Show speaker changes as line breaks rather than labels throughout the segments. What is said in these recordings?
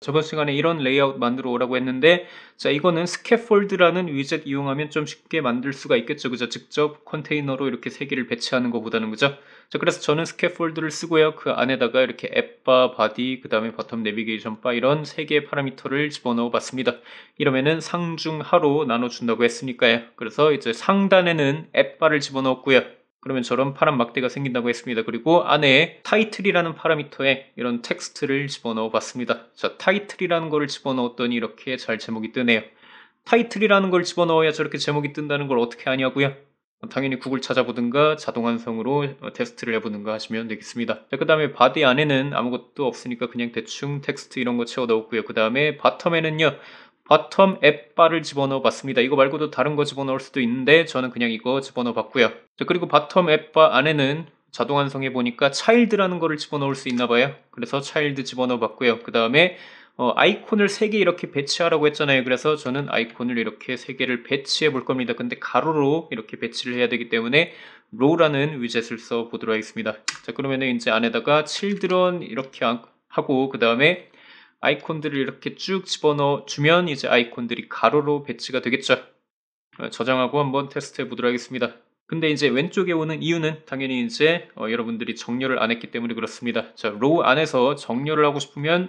저번 시간에 이런 레이아웃 만들어 오라고 했는데 자 이거는 스캐폴드라는 위젯 이용하면 좀 쉽게 만들 수가 있겠죠 그죠 직접 컨테이너로 이렇게 세 개를 배치하는 것보다는 그죠 자 그래서 저는 스캐폴드를 쓰고요 그 안에다가 이렇게 앱바 바디 그 다음에 버텀 내비게이션 바 이런 세 개의 파라미터를 집어넣어 봤습니다 이러면은 상중하로 나눠준다고 했으니까요 그래서 이제 상단에는 앱바를 집어넣었고요 그러면 저런 파란 막대가 생긴다고 했습니다. 그리고 안에 타이틀이라는 파라미터에 이런 텍스트를 집어넣어 봤습니다. 자, 타이틀이라는 거를 집어넣었더니 이렇게 잘 제목이 뜨네요. 타이틀이라는 걸 집어넣어야 저렇게 제목이 뜬다는 걸 어떻게 아냐고요? 당연히 구글 찾아보든가 자동 완성으로 어, 테스트를 해보든가 하시면 되겠습니다. 자, 그 다음에 바디 안에는 아무것도 없으니까 그냥 대충 텍스트 이런 거 채워 넣었고요. 그 다음에 바텀에는요. 바텀 앱 바를 집어넣어 봤습니다. 이거 말고도 다른 거 집어넣을 수도 있는데 저는 그냥 이거 집어넣어 봤고요. 그리고 바텀 앱바 안에는 자동 완성해 보니까 차일드라는 거를 집어넣을 수 있나 봐요. 그래서 차일드 집어넣어 봤고요. 그 다음에 어, 아이콘을 3개 이렇게 배치하라고 했잖아요. 그래서 저는 아이콘을 이렇게 3개를 배치해 볼 겁니다. 근데 가로로 이렇게 배치를 해야 되기 때문에 로우라는 위젯을 써 보도록 하겠습니다. 자, 그러면은 이제 안에다가 칠드런 이렇게 하고 그 다음에 아이콘들을 이렇게 쭉 집어넣어 주면 이제 아이콘들이 가로로 배치가 되겠죠. 어, 저장하고 한번 테스트해 보도록 하겠습니다. 근데 이제 왼쪽에 오는 이유는 당연히 이제 어, 여러분들이 정렬을 안 했기 때문에 그렇습니다. 자, 로우 안에서 정렬을 하고 싶으면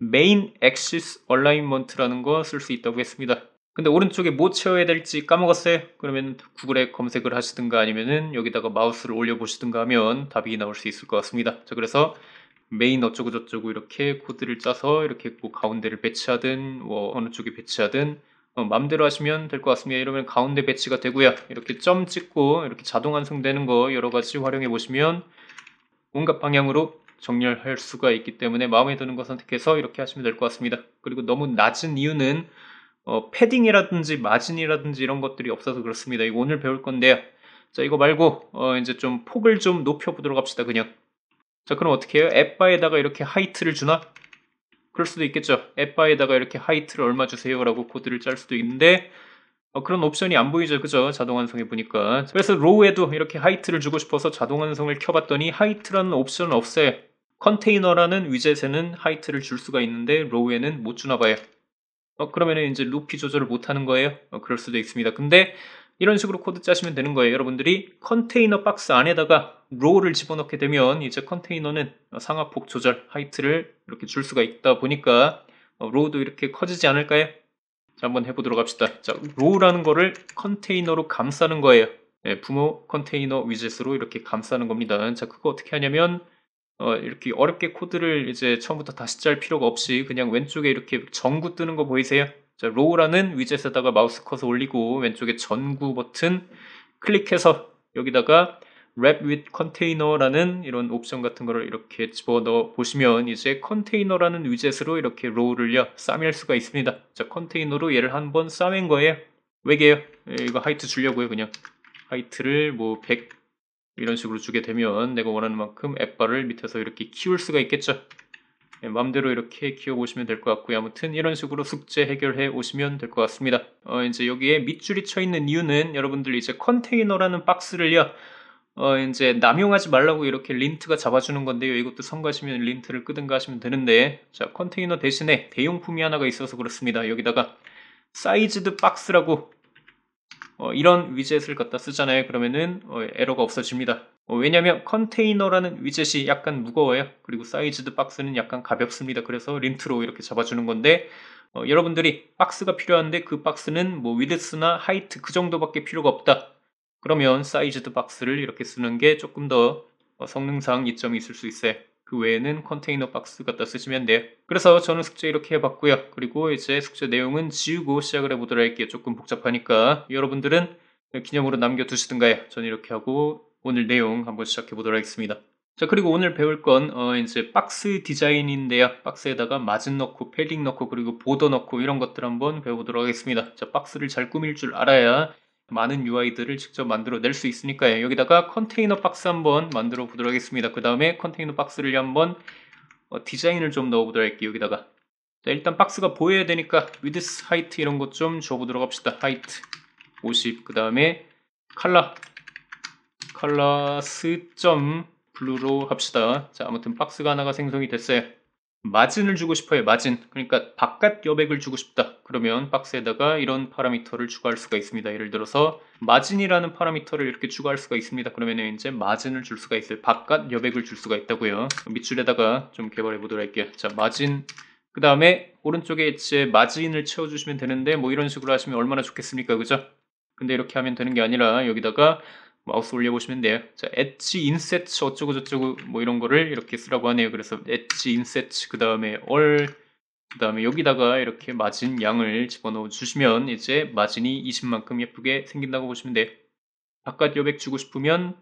메인 액시스 얼라인먼트라는 거 쓸 수 있다고 했습니다. 근데 오른쪽에 뭐 채워야 될지 까먹었어요? 그러면 구글에 검색을 하시든가 아니면은 여기다가 마우스를 올려보시든가 하면 답이 나올 수 있을 것 같습니다. 자, 그래서 메인 어쩌고 저쩌고 이렇게 코드를 짜서 이렇게 뭐 가운데를 배치하든 뭐 어느 쪽에 배치하든 어, 마음대로 하시면 될 것 같습니다. 이러면 가운데 배치가 되고요. 이렇게 점 찍고 이렇게 자동 완성되는 거 여러 가지 활용해 보시면 온갖 방향으로 정렬할 수가 있기 때문에 마음에 드는 거 선택해서 이렇게 하시면 될 것 같습니다. 그리고 너무 낮은 이유는 어, 패딩이라든지 마진이라든지 이런 것들이 없어서 그렇습니다. 이거 오늘 배울 건데요. 자 이거 말고 어, 이제 좀 폭을 좀 높여 보도록 합시다. 그냥 자 그럼 어떻게 해요? 앱바에다가 이렇게 하이트를 주나? 그럴 수도 있겠죠. 앱바에다가 이렇게 하이트를 얼마 주세요 라고 코드를 짤 수도 있는데 어, 그런 옵션이 안 보이죠. 그죠? 자동 완성해 보니까. 그래서 로우에도 이렇게 하이트를 주고 싶어서 자동 완성을 켜봤더니 하이트라는 옵션은 없어요. 컨테이너라는 위젯에는 하이트를 줄 수가 있는데 로우에는 못 주나 봐요. 어, 그러면 이제 루피 조절을 못 하는 거예요. 어, 그럴 수도 있습니다. 근데 이런 식으로 코드 짜시면 되는 거예요. 여러분들이 컨테이너 박스 안에다가 로우를 집어넣게 되면 이제 컨테이너는 상하폭 조절 하이트를 이렇게 줄 수가 있다 보니까 어, 로우도 이렇게 커지지 않을까요? 자, 한번 해보도록 합시다. 자, 로우라는 거를 컨테이너로 감싸는 거예요. 네, 부모 컨테이너 위젯으로 이렇게 감싸는 겁니다. 자, 그거 어떻게 하냐면 어, 이렇게 어렵게 코드를 이제 처음부터 다시 짤 필요가 없이 그냥 왼쪽에 이렇게 전구 뜨는 거 보이세요? 자, 로우라는 위젯에다가 마우스 커서 올리고 왼쪽에 전구 버튼 클릭해서 여기다가 랩 with 컨테이너라는 이런 옵션 같은 거를 이렇게 집어넣어 보시면 이제 컨테이너라는 위젯으로 이렇게 r o w 를요 싸맬 수가 있습니다 자 컨테이너로 얘를 한번 싸맨 거예요 왜게요 예, 이거 height 주려고요 그냥 h e i g h t 를뭐 100 이런 식으로 주게 되면 내가 원하는 만큼 앱바를 밑에서 이렇게 키울 수가 있겠죠 예, 마음대로 이렇게 키워보시면 될 것 같고요. 아무튼 이런 식으로 숙제 해결해 오시면 될 것 같습니다. 어, 이제 여기에 밑줄이 쳐 있는 이유는 여러분들 이제 컨테이너라는 박스를요. 어, 이제 남용하지 말라고 이렇게 린트가 잡아주는 건데요. 이것도 성가시면 린트를 끄든가 하시면 되는데, 자, 컨테이너 대신에 대용품이 하나가 있어서 그렇습니다. 여기다가 사이즈드 박스라고 어, 이런 위젯을 갖다 쓰잖아요. 그러면은 어, 에러가 없어집니다. 어, 왜냐하면 컨테이너라는 위젯이 약간 무거워요. 그리고 사이즈드 박스는 약간 가볍습니다. 그래서 린트로 이렇게 잡아주는 건데 어, 여러분들이 박스가 필요한데 그 박스는 뭐 위드스나 하이트 그 정도밖에 필요가 없다. 그러면 사이즈드 박스를 이렇게 쓰는 게 조금 더 어, 성능상 이점이 있을 수 있어요. 그 외에는 컨테이너 박스 갖다 쓰시면 돼요. 그래서 저는 숙제 이렇게 해봤고요. 그리고 이제 숙제 내용은 지우고 시작을 해보도록 할게요. 조금 복잡하니까 여러분들은 기념으로 남겨두시든가요. 저는 이렇게 하고 오늘 내용 한번 시작해보도록 하겠습니다. 자 그리고 오늘 배울 건 어, 이제 박스 디자인인데요. 박스에다가 마진 넣고 패딩 넣고 그리고 보더 넣고 이런 것들 한번 배워보도록 하겠습니다. 자 박스를 잘 꾸밀 줄 알아야 많은 UI들을 직접 만들어낼 수 있으니까요. 여기다가 컨테이너 박스 한번 만들어 보도록 하겠습니다. 그 다음에 컨테이너 박스를 한번 어, 디자인을 좀 넣어보도록 할게요. 여기다가 자, 일단 박스가 보여야 되니까 위드스 하이트 이런 것 좀 줘보도록 합시다. 하이트 50그 다음에 칼라 칼라 스점 블루로 합시다. 자 아무튼 박스가 하나가 생성이 됐어요. 마진을 주고 싶어요. 마진. 그러니까 바깥 여백을 주고 싶다. 그러면 박스에다가 이런 파라미터를 추가할 수가 있습니다. 예를 들어서 마진이라는 파라미터를 이렇게 추가할 수가 있습니다. 그러면 이제 마진을 줄 수가 있어요 바깥 여백을 줄 수가 있다고요. 밑줄에다가 좀 개발해 보도록 할게요. 자, 마진 그 다음에 오른쪽에 이제 마진을 채워주시면 되는데 뭐 이런 식으로 하시면 얼마나 좋겠습니까 그죠? 근데 이렇게 하면 되는 게 아니라 여기다가 마우스 올려보시면 돼요. 자, 엣지 인셋 어쩌고 저쩌고 뭐 이런 거를 이렇게 쓰라고 하네요. 그래서 엣지 인셋 그 다음에 all 그 다음에 여기다가 이렇게 마진 양을 집어넣어 주시면 이제 마진이 20만큼 예쁘게 생긴다고 보시면 돼요. 바깥 여백 주고 싶으면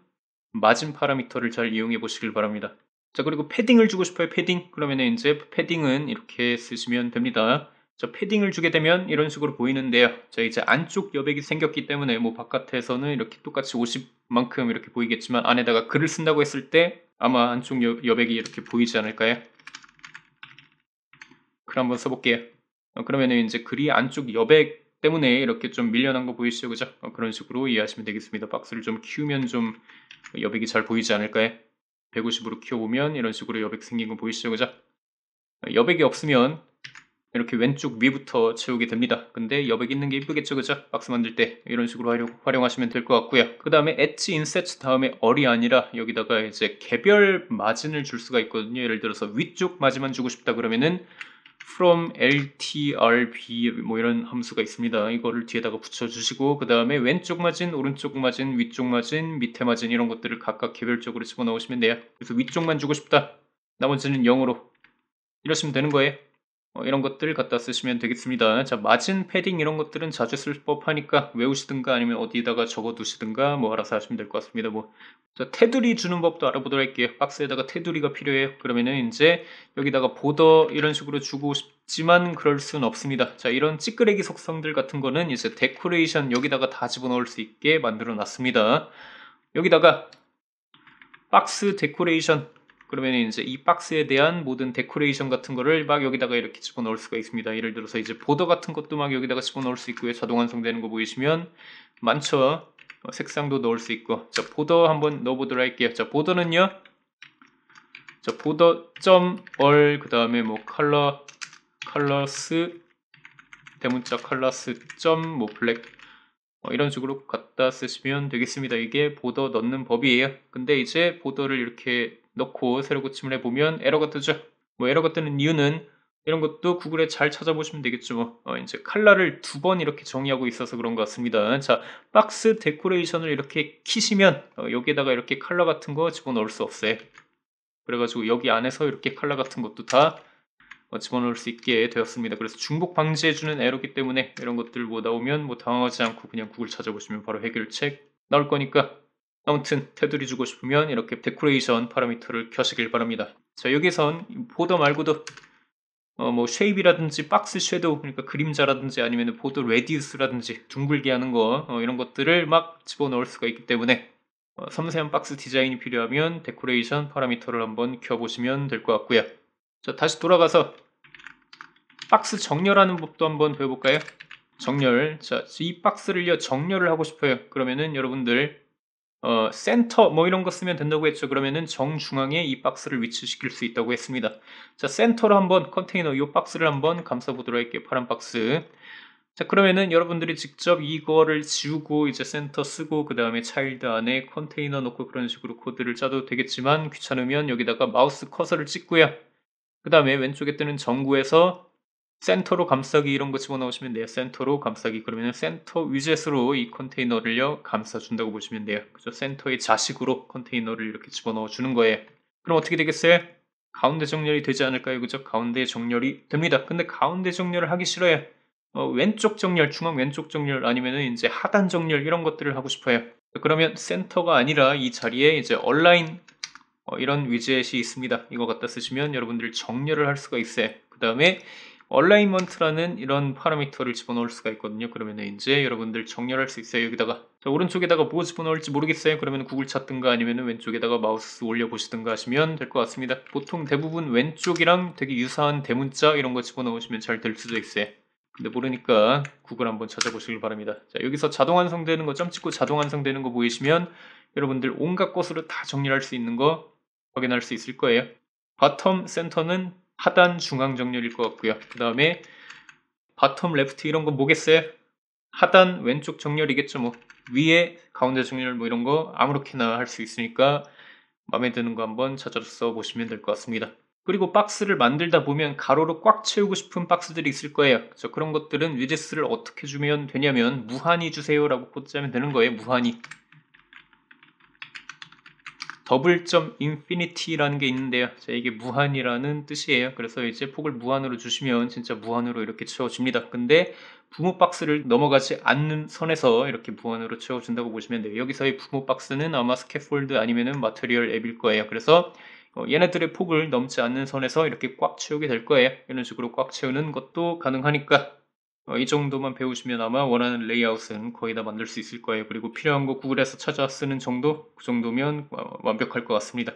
마진 파라미터를 잘 이용해 보시길 바랍니다. 자 그리고 패딩을 주고 싶어요 패딩 그러면 이제 패딩은 이렇게 쓰시면 됩니다 저 패딩을 주게 되면 이런 식으로 보이는데요. 저 이제 안쪽 여백이 생겼기 때문에 뭐 바깥에서는 이렇게 똑같이 50만큼 이렇게 보이겠지만 안에다가 글을 쓴다고 했을 때 아마 안쪽 여, 여백이 이렇게 보이지 않을까요? 그럼 한번 써볼게요. 어, 그러면은 이제 글이 안쪽 여백 때문에 이렇게 좀 밀려난 거 보이시죠? 그죠? 어, 그런 식으로 이해하시면 되겠습니다. 박스를 좀 키우면 좀 여백이 잘 보이지 않을까요? 150으로 키워보면 이런 식으로 여백 생긴 거 보이시죠? 그죠? 어, 여백이 없으면 이렇게 왼쪽 위부터 채우게 됩니다. 근데 여백 있는 게 이쁘겠죠, 그죠? 박스 만들 때 이런 식으로 활용, 활용하시면 될 것 같고요. 그 다음에 엣지 인셋 다음에 얼이 아니라 여기다가 이제 개별 마진을 줄 수가 있거든요. 예를 들어서 위쪽 마진만 주고 싶다 그러면은 from ltrb 뭐 이런 함수가 있습니다. 이거를 뒤에다가 붙여주시고 그 다음에 왼쪽 마진, 오른쪽 마진, 위쪽 마진, 밑에 마진 이런 것들을 각각 개별적으로 집어넣으시면 돼요. 그래서 위쪽만 주고 싶다. 나머지는 0으로 이러시면 되는 거예요. 어, 이런 것들 갖다 쓰시면 되겠습니다. 자, 마진, 패딩 이런 것들은 자주 쓸 법하니까 외우시든가 아니면 어디다가 적어두시든가 뭐 알아서 하시면 될 것 같습니다. 뭐 자, 테두리 주는 법도 알아보도록 할게요. 박스에다가 테두리가 필요해요. 그러면은 이제 여기다가 보더 이런 식으로 주고 싶지만 그럴 순 없습니다. 자, 이런 찌끄레기 속성들 같은 거는 이제 데코레이션 여기다가 다 집어넣을 수 있게 만들어 놨습니다. 여기다가 박스 데코레이션 그러면 이제 이 박스에 대한 모든 데코레이션 같은 거를 막 여기다가 이렇게 집어넣을 수가 있습니다. 예를 들어서 이제 보더 같은 것도 막 여기다가 집어넣을 수 있고요. 자동 완성되는 거 보이시면 많죠. 어, 색상도 넣을 수 있고 자 보더 한번 넣어보도록 할게요. 자 보더는요. 자 보더 점 l 그 다음에 뭐 컬러 컬러스 대문자 컬러스 점뭐 블랙 어, 이런 식으로 갖다 쓰시면 되겠습니다. 이게 보더 넣는 법이에요. 근데 이제 보더를 이렇게 넣고 새로 고침을 해보면 에러가 뜨죠. 뭐 에러가 뜨는 이유는 이런 것도 구글에 잘 찾아보시면 되겠죠. 뭐, 어, 이제 칼라를 두 번 이렇게 정의하고 있어서 그런 것 같습니다. 자, 박스 데코레이션을 이렇게 키시면 어, 여기에다가 이렇게 칼라 같은 거 집어넣을 수 없어요. 그래가지고 여기 안에서 이렇게 칼라 같은 것도 다 어, 집어넣을 수 있게 되었습니다. 그래서 중복 방지해주는 에러기 때문에 이런 것들 뭐 나오면 뭐 당황하지 않고 그냥 구글 찾아보시면 바로 해결책 나올 거니까 아무튼 테두리 주고 싶으면 이렇게 데코레이션 파라미터를 켜시길 바랍니다. 자 여기선 보더 말고도 어, 뭐 쉐입이라든지 박스 섀도우 그러니까 그림자라든지 아니면 보드 레디스라든지 둥글게 하는 거 어, 이런 것들을 막 집어넣을 수가 있기 때문에 어, 섬세한 박스 디자인이 필요하면 데코레이션 파라미터를 한번 켜보시면 될 것 같고요. 자 다시 돌아가서 박스 정렬하는 법도 한번 배워볼까요? 정렬 자 이 박스를요 정렬을 하고 싶어요. 그러면은 여러분들 어, 센터 뭐 이런 거 쓰면 된다고 했죠. 그러면은 정중앙에 이 박스를 위치시킬 수 있다고 했습니다. 자, 센터로 한번 컨테이너 이 박스를 한번 감싸 보도록 할게요. 파란 박스. 자, 그러면은 여러분들이 직접 이거를 지우고 이제 센터 쓰고 그다음에 차일드 안에 컨테이너 넣고 그런 식으로 코드를 짜도 되겠지만 귀찮으면 여기다가 마우스 커서를 찍고요. 그다음에 왼쪽에 뜨는 전구에서 센터로 감싸기 이런 거 집어넣으시면 돼요. 센터로 감싸기 그러면 센터 위젯으로 이 컨테이너를요 감싸준다고 보시면 돼요. 그죠? 센터의 자식으로 컨테이너를 이렇게 집어넣어 주는 거예요. 그럼 어떻게 되겠어요? 가운데 정렬이 되지 않을까요? 그죠? 가운데 정렬이 됩니다. 근데 가운데 정렬을 하기 싫어요. 어, 왼쪽 정렬, 중앙 왼쪽 정렬 아니면 이제 하단 정렬 이런 것들을 하고 싶어요. 그러면 센터가 아니라 이 자리에 이제 얼라인 어, 이런 위젯이 있습니다. 이거 갖다 쓰시면 여러분들 정렬을 할 수가 있어요. 그 다음에 얼라인먼트라는 이런 파라미터를 집어넣을 수가 있거든요. 그러면 이제 여러분들 정렬할 수 있어요. 여기다가 자, 오른쪽에다가 뭐 집어넣을지 모르겠어요. 그러면 구글 찾든가 아니면 왼쪽에다가 마우스 올려보시든가 하시면 될 것 같습니다. 보통 대부분 왼쪽이랑 되게 유사한 대문자 이런 거 집어넣으시면 잘 될 수도 있어요. 근데 모르니까 구글 한번 찾아보시길 바랍니다. 자, 여기서 자동 완성되는 거, 점 찍고 자동 완성되는 거 보이시면 여러분들 온갖 것으로 다정렬할수 있는 거 확인할 수 있을 거예요. 바텀 센터는 하단 중앙 정렬일 것 같고요. 그 다음에 바텀 레프트 이런 거 뭐겠어요? 하단 왼쪽 정렬이겠죠 뭐 위에 가운데 정렬 뭐 이런 거 아무렇게나 할 수 있으니까 마음에 드는 거 한번 찾아서 보시면 될 것 같습니다. 그리고 박스를 만들다 보면 가로로 꽉 채우고 싶은 박스들이 있을 거예요. 그 그런 것들은 위젯스를 어떻게 주면 되냐면 무한히 주세요라고 꽂자면 되는 거예요. 무한히. 더블 점 인피니티라는 게 있는데요. 자, 이게 무한이라는 뜻이에요. 그래서 이제 폭을 무한으로 주시면 진짜 무한으로 이렇게 채워줍니다. 근데 부모 박스를 넘어가지 않는 선에서 이렇게 무한으로 채워준다고 보시면 돼요. 여기서의 부모 박스는 아마 스케폴드 아니면은 마테리얼 앱일 거예요. 그래서 어, 얘네들의 폭을 넘지 않는 선에서 이렇게 꽉 채우게 될 거예요. 이런 식으로 꽉 채우는 것도 가능하니까 어, 이 정도만 배우시면 아마 원하는 레이아웃은 거의 다 만들 수 있을 거예요. 그리고 필요한 거 구글에서 찾아 쓰는 정도? 그 정도면 완벽할 것 같습니다.